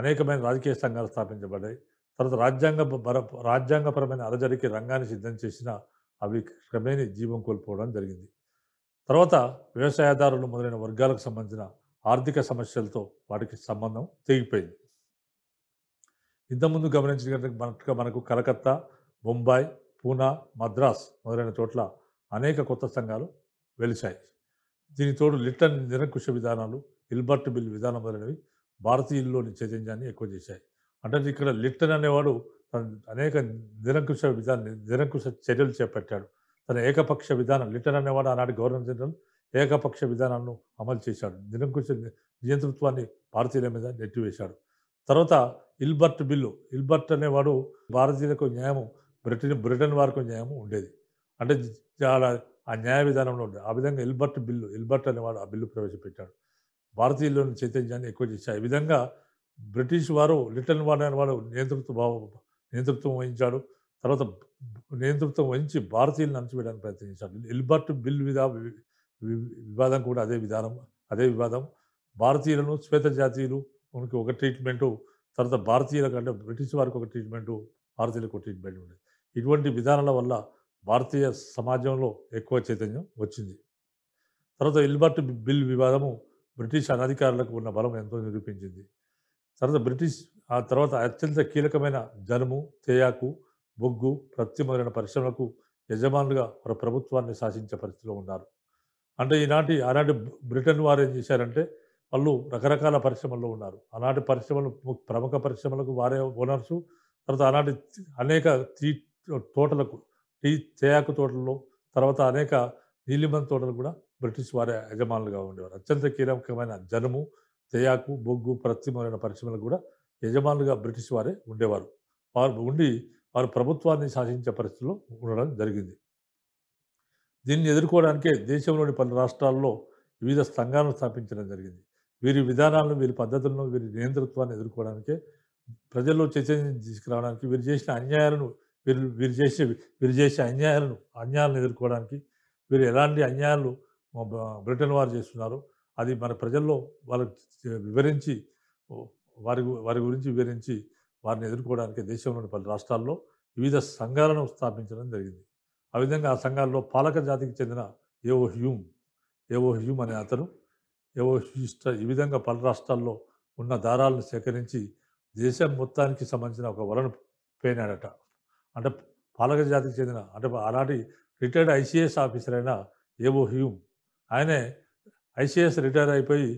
అనేకమైన రాజకీయ సంఘాలు స్థాపించబడ్డాయి తర్వాత రాజ్యాంగ రాజ్యాంగపరమైన అరజడికి రంగాన్ని సిద్ధం చేసిన అవి క్రమేణి జీవం కోల్పోవడం జరిగింది తర్వాత వ్యవసాయదారులు మొదలైన వర్గాలకు సంబంధించిన ఆర్థిక సమస్యలతో వాటికి సంబంధం తెగిపోయింది ఇంతకుముందు గమనించినట్టుగా మనకు కలకత్తా బొంబాయి పూనా మద్రాస్ మొదలైన చోట్ల అనేక కొత్త సంఘాలు వెలిశాయి దీని తోడు లిట్టన్ నిరంకుశ విధానాలు హిల్బర్ట్ బిల్ విధానం మొదలైనవి భారతీయుల్లోని చైతన్యాన్ని ఎక్కువ చేశాయి అంటే ఇక్కడ లిట్టన్ అనేవాడు తన అనేక నిరంకుశ విధాన నిరంకుశ చర్యలు చేపట్టాడు తన ఏకపక్ష విధానం లిటన్ అనేవాడు ఆనాటి గవర్నర్ జనరల్ ఏకపక్ష విధానాలను అమలు చేశాడు నిరంకుశ నియంతృత్వాన్ని భారతీయుల మీద నెట్టివేశాడు తర్వాత ఇల్బర్ట్ బిల్లు ఇల్బర్ట్ అనేవాడు భారతీయులకు న్యాయం బ్రిటన్ బ్రిటన్ వారికి న్యాయం ఉండేది అంటే ఆ న్యాయ విధానంలో ఉండే ఆ విధంగా ఎల్బర్ట్ బిల్లు ఎల్బర్ట్ అనేవాడు ఆ బిల్లు ప్రవేశపెట్టాడు భారతీయుల్లోని చైతన్యాన్ని ఎక్కువ చేశారు ఈ విధంగా బ్రిటిష్ వారు లిటిల్ వార్ అనే వాడు నియంతృత్వ భావ నియంతృత్వం వహించాడు తర్వాత నియంతృత్వం వహించి భారతీయులను అణచివేయడానికి ప్రయత్నించాడు ఎల్బర్ట్ బిల్ విధ వివాదం కూడా అదే విధానం అదే వివాదం భారతీయులను శ్వేత జాతీయులు మనకి ఒక ట్రీట్మెంటు తర్వాత భారతీయుల కంటే బ్రిటిష్ వారికి ఒక ట్రీట్మెంటు భారతీయులకు ఒక ట్రీట్మెంట్ ఉండేది ఇటువంటి విధానాల వల్ల భారతీయ సమాజంలో ఎక్కువ చైతన్యం వచ్చింది తర్వాత ఇల్బర్ట్ బిల్ వివాదము బ్రిటిష్ అనధికారులకు ఉన్న బలం ఎంతో నిరూపించింది తర్వాత బ్రిటిష్ ఆ తర్వాత అత్యంత కీలకమైన జనుము తేయాకు బొగ్గు ప్రత్తి మొదలైన పరిశ్రమలకు యజమానులుగా వారు ప్రభుత్వాన్ని శాసించే పరిస్థితిలో ఉన్నారు అంటే ఈనాటి ఆనాటి బ్రిటన్ వారు ఏం చేశారంటే వాళ్ళు రకరకాల పరిశ్రమల్లో ఉన్నారు ఆనాటి పరిశ్రమలు ప్రముఖ పరిశ్రమలకు వారే ఓనర్సు తర్వాత ఆనాటి అనేక తీ తోటలకు టీ తేయాకు తోటల్లో తర్వాత అనేక నీలిమన్ తోటలు కూడా బ్రిటిష్ వారి యజమానులుగా ఉండేవారు అత్యంత కీలకమైన జనుము తేయాకు బొగ్గు ప్రత్యమైన పరిశ్రమలు కూడా యజమానులుగా బ్రిటిష్ వారే ఉండేవారు వారు ఉండి వారు ప్రభుత్వాన్ని శాసించే పరిస్థితుల్లో ఉండడం జరిగింది దీన్ని ఎదుర్కోవడానికే దేశంలోని పలు రాష్ట్రాల్లో వివిధ సంఘాలను స్థాపించడం జరిగింది వీరి విధానాలను వీరి పద్ధతులను వీరి నియంతృత్వాన్ని ఎదుర్కోవడానికే ప్రజల్లో చైతన్యం తీసుకురావడానికి వీరు చేసిన అన్యాయాలను వీరు వీరు చేసే వీరు చేసే అన్యాయాలను అన్యాయాలను ఎదుర్కోవడానికి వీరు ఎలాంటి అన్యాయాలు బ్రిటన్ వారు చేస్తున్నారు అది మన ప్రజల్లో వాళ్ళకి వివరించి వారి వారి గురించి వివరించి వారిని ఎదుర్కోవడానికి దేశంలోని పలు రాష్ట్రాల్లో వివిధ సంఘాలను స్థాపించడం జరిగింది ఆ విధంగా ఆ సంఘాల్లో పాలక జాతికి చెందిన ఏవో హ్యూమ్ ఏవో హ్యూమ్ అనే అతను ఏవో హిస్ట ఈ విధంగా పలు రాష్ట్రాల్లో ఉన్న దారాలను సేకరించి దేశం మొత్తానికి సంబంధించిన ఒక వలను పేనాడట అంటే పాలక జాతికి చెందిన అంటే అలాంటి రిటైర్డ్ ఐసీఎస్ ఆఫీసర్ అయిన ఏవో హ్యూమ్ ఆయనే ఐసీఎస్ రిటైర్ అయిపోయి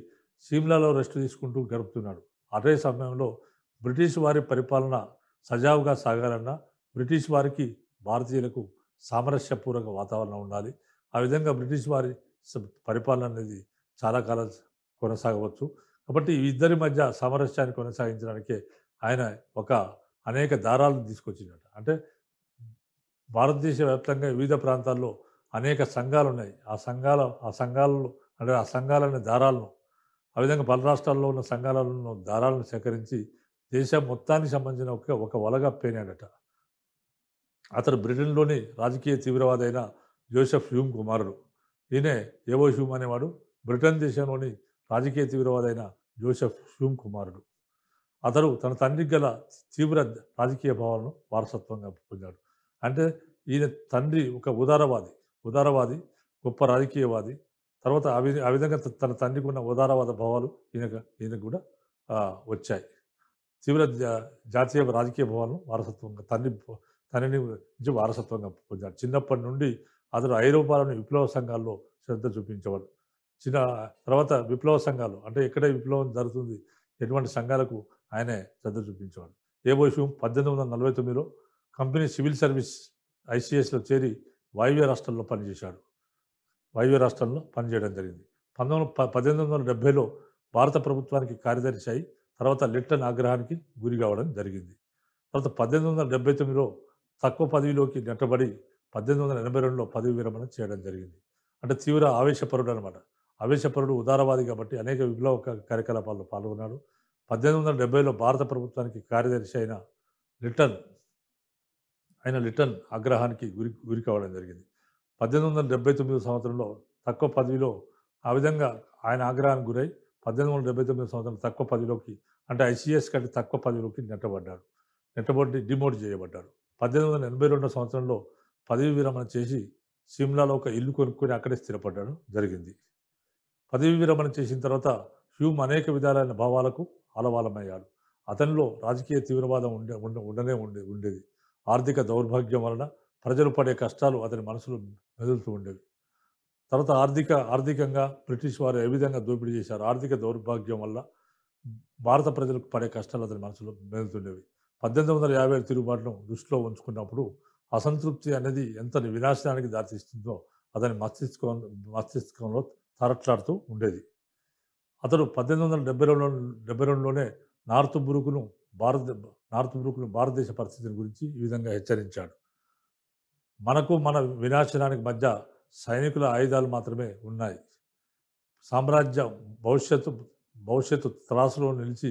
సిమ్లాలో రెస్ట్ తీసుకుంటూ గడుపుతున్నాడు అదే సమయంలో బ్రిటిష్ వారి పరిపాలన సజావుగా సాగాలన్నా బ్రిటిష్ వారికి భారతీయులకు సామరస్యపూర్వక వాతావరణం ఉండాలి ఆ విధంగా బ్రిటిష్ వారి పరిపాలన అనేది చాలా కాలం కొనసాగవచ్చు కాబట్టి ఇద్దరి మధ్య సామరస్యాన్ని కొనసాగించడానికే ఆయన ఒక అనేక దారాలను తీసుకొచ్చిందట అంటే భారతదేశ వ్యాప్తంగా వివిధ ప్రాంతాల్లో అనేక సంఘాలు ఉన్నాయి ఆ సంఘాల ఆ సంఘాలలో అంటే ఆ సంఘాలనే దారాలను ఆ విధంగా పలు రాష్ట్రాల్లో ఉన్న సంఘాలలో దారాలను సేకరించి దేశం మొత్తానికి సంబంధించిన ఒక ఒక వలగా పేనాడట అతడు బ్రిటన్లోని రాజకీయ అయిన జోసెఫ్ హ్యూమ్ కుమారుడు ఈయన ఏవో హ్యూమ్ అనేవాడు బ్రిటన్ దేశంలోని రాజకీయ అయిన జోసెఫ్ హ్యూమ్ కుమారుడు అతడు తన తండ్రికి గల తీవ్ర రాజకీయ భావాలను వారసత్వంగా పొందాడు అంటే ఈయన తండ్రి ఒక ఉదారవాది ఉదారవాది గొప్ప రాజకీయవాది తర్వాత ఆ ఆ విధంగా తన తండ్రికి ఉన్న ఉదారవాద భావాలు ఈయనకు ఈయనకు కూడా వచ్చాయి తీవ్ర జాతీయ రాజకీయ భావాలను వారసత్వంగా తండ్రి తండ్రిని నుంచి వారసత్వంగా పొందాడు చిన్నప్పటి నుండి అతడు ఐరోపాలోని విప్లవ సంఘాల్లో శ్రద్ధ చూపించేవాడు చిన్న తర్వాత విప్లవ సంఘాలు అంటే ఎక్కడ విప్లవం జరుగుతుంది ఎటువంటి సంఘాలకు ఆయనే శ్రద్ధ చూపించేవాడు ఏ శివం పద్దెనిమిది వందల నలభై తొమ్మిదిలో కంపెనీ సివిల్ సర్వీస్ ఐసీఎస్లో చేరి వాయువ్య రాష్ట్రాల్లో పనిచేశాడు వాయువ్య రాష్ట్రాల్లో పనిచేయడం జరిగింది పంతొమ్మిది పద్దెనిమిది వందల డెబ్బైలో భారత ప్రభుత్వానికి కార్యదర్శి అయి తర్వాత లిట్టన్ ఆగ్రహానికి గురి కావడం జరిగింది తర్వాత పద్దెనిమిది వందల డెబ్బై తొమ్మిదిలో తక్కువ పదవిలోకి నెట్టబడి పద్దెనిమిది వందల ఎనభై రెండులో పదవి విరమణ చేయడం జరిగింది అంటే తీవ్ర ఆవేశపరుడు అనమాట ఆవేశపరుడు ఉదారవాది కాబట్టి అనేక విప్లవ కార్యకలాపాల్లో పాల్గొన్నాడు పద్దెనిమిది వందల డెబ్బైలో భారత ప్రభుత్వానికి కార్యదర్శి అయిన లిటన్ ఆయన లిటన్ ఆగ్రహానికి గురి గురి కావడం జరిగింది పద్దెనిమిది వందల డెబ్బై తొమ్మిది సంవత్సరంలో తక్కువ పదవిలో ఆ విధంగా ఆయన ఆగ్రహానికి గురై పద్దెనిమిది వందల డెబ్బై తొమ్మిది సంవత్సరం తక్కువ పదవిలోకి అంటే ఐసీఎస్ కంటే తక్కువ పదవిలోకి నెట్టబడ్డాడు నెట్టబడి డిమోట్ చేయబడ్డాడు పద్దెనిమిది వందల ఎనభై రెండో సంవత్సరంలో పదవి విరమణ చేసి సిమ్లాలో ఒక ఇల్లు కొనుక్కొని అక్కడే స్థిరపడ్డాడు జరిగింది పదవి విరమణ చేసిన తర్వాత హ్యూమ్ అనేక విధాలైన భావాలకు అలవాలమయ్యాడు అతనిలో రాజకీయ తీవ్రవాదం ఉండే ఉండ ఉండనే ఉండే ఉండేది ఆర్థిక దౌర్భాగ్యం వలన ప్రజలు పడే కష్టాలు అతని మనసులో మెదులుతూ ఉండేవి తర్వాత ఆర్థిక ఆర్థికంగా బ్రిటిష్ వారు ఏ విధంగా దోపిడీ చేశారు ఆర్థిక దౌర్భాగ్యం వల్ల భారత ప్రజలకు పడే కష్టాలు అతని మనసులో మెదులుతుండేవి పద్దెనిమిది వందల యాభై తిరుగుబాటును దృష్టిలో ఉంచుకున్నప్పుడు అసంతృప్తి అనేది ఎంత వినాశనానికి దారితీస్తుందో అతని మస్తిష్కం మస్తిష్కంలో తరట్లాడుతూ ఉండేది అతడు పద్దెనిమిది వందల డెబ్బై రెండు డెబ్బై రెండులోనే నార్త్ బురుకును భారత నార్త్ బురుకును భారతదేశ పరిస్థితిని గురించి ఈ విధంగా హెచ్చరించాడు మనకు మన వినాశనానికి మధ్య సైనికుల ఆయుధాలు మాత్రమే ఉన్నాయి సామ్రాజ్య భవిష్యత్తు భవిష్యత్తు త్రాసులో నిలిచి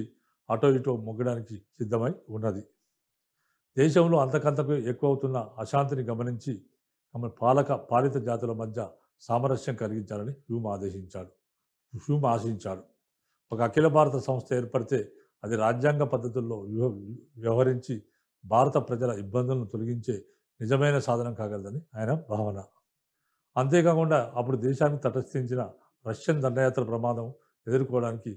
అటో ఇటో మొగ్గడానికి సిద్ధమై ఉన్నది దేశంలో అంతకంతకు ఎక్కువ అవుతున్న అశాంతిని గమనించి తమ పాలక పాలిత జాతుల మధ్య సామరస్యం కలిగించాలని హ్యూమ్ ఆదేశించాడు విషయం ఆశించాడు ఒక అఖిల భారత సంస్థ ఏర్పడితే అది రాజ్యాంగ పద్ధతుల్లో వ్యవహరించి భారత ప్రజల ఇబ్బందులను తొలగించే నిజమైన సాధనం కాగలదని ఆయన భావన అంతేకాకుండా అప్పుడు దేశాన్ని తటస్థించిన రష్యన్ దండయాత్ర ప్రమాదం ఎదుర్కోవడానికి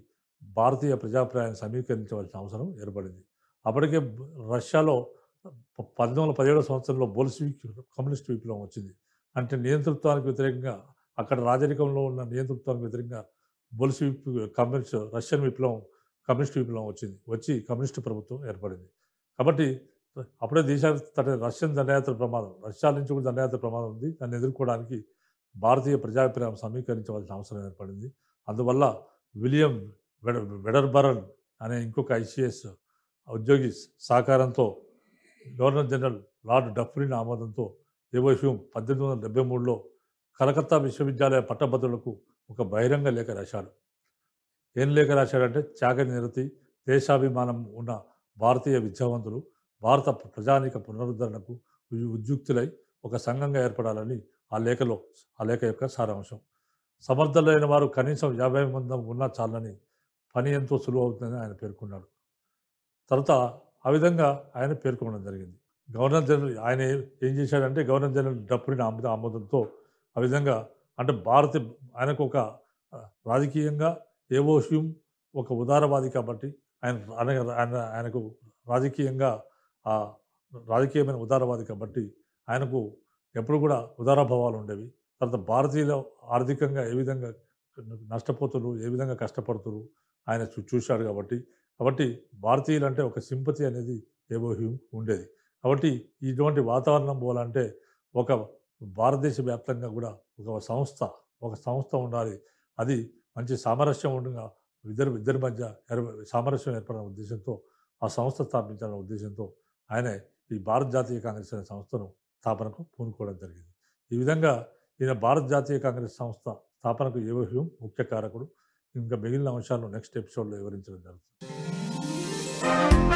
భారతీయ ప్రజాప్రాయాన్ని సమీకరించవలసిన అవసరం ఏర్పడింది అప్పటికే రష్యాలో పంతొమ్మిది వందల పదిహేడు సంవత్సరంలో బోల్సివిక్ కమ్యూనిస్ట్ విప్లవం వచ్చింది అంటే నియంతృత్వానికి వ్యతిరేకంగా అక్కడ రాజరికంలో ఉన్న నియంతృత్వానికి వ్యతిరేకంగా బొలిసి కమ్యూనిస్ట్ రష్యన్ విప్లవం కమ్యూనిస్ట్ విప్లవం వచ్చింది వచ్చి కమ్యూనిస్ట్ ప్రభుత్వం ఏర్పడింది కాబట్టి అప్పుడే దేశానికి రష్యన్ దండయాత్ర ప్రమాదం రష్యా నుంచి కూడా దండయాత్ర ప్రమాదం ఉంది దాన్ని ఎదుర్కోవడానికి భారతీయ ప్రజాభిప్రాయం సమీకరించవలసిన అవసరం ఏర్పడింది అందువల్ల విలియం వెడ వెడర్బరన్ అనే ఇంకొక ఐసీఎస్ ఉద్యోగి సహకారంతో గవర్నర్ జనరల్ లార్డ్ డఫ్రిన్ ఆమోదంతో ఏవో హ్యూమ్ పద్దెనిమిది వందల డెబ్బై మూడులో కలకత్తా విశ్వవిద్యాలయ పట్టభద్రులకు ఒక బహిరంగ లేఖ రాశాడు ఏం లేఖ రాశాడంటే చాకరి నిరతి దేశాభిమానం ఉన్న భారతీయ విద్యావంతులు భారత ప్రజానిక పునరుద్ధరణకు ఉద్యుక్తులై ఒక సంఘంగా ఏర్పడాలని ఆ లేఖలో ఆ లేఖ యొక్క సారాంశం సమర్థులైన వారు కనీసం యాభై మంది ఉన్నా చాలని పని ఎంతో సులువవుతుందని ఆయన పేర్కొన్నాడు తర్వాత ఆ విధంగా ఆయన పేర్కొనడం జరిగింది గవర్నర్ జనరల్ ఆయన ఏం చేశాడంటే గవర్నర్ జనరల్ డప్పుడిన ఆమోదంతో ఆ విధంగా అంటే భారత ఆయనకు ఒక రాజకీయంగా ఏవో ఒక ఉదారవాది కాబట్టి ఆయన ఆయన ఆయనకు రాజకీయంగా రాజకీయమైన ఉదారవాది కాబట్టి ఆయనకు ఎప్పుడు కూడా ఉదారభావాలు ఉండేవి తర్వాత భారతీయుల ఆర్థికంగా ఏ విధంగా నష్టపోతులు ఏ విధంగా కష్టపడుతురు ఆయన చూశాడు కాబట్టి కాబట్టి భారతీయులు అంటే ఒక సింపతి అనేది ఏవో ఉండేది కాబట్టి ఇటువంటి వాతావరణం పోవాలంటే ఒక భారతదేశ వ్యాప్తంగా కూడా ఒక సంస్థ ఒక సంస్థ ఉండాలి అది మంచి సామరస్యం ఉండగా ఇద్దరు ఇద్దరి మధ్య సామరస్యం ఏర్పడిన ఉద్దేశంతో ఆ సంస్థ స్థాపించాలనే ఉద్దేశంతో ఆయన ఈ భారత జాతీయ కాంగ్రెస్ అనే సంస్థను స్థాపనకు పూనుకోవడం జరిగింది ఈ విధంగా ఈయన భారత జాతీయ కాంగ్రెస్ సంస్థ స్థాపనకు ఏవహ్యం ముఖ్య కారకుడు ఇంకా మిగిలిన అంశాలను నెక్స్ట్ ఎపిసోడ్లో వివరించడం జరుగుతుంది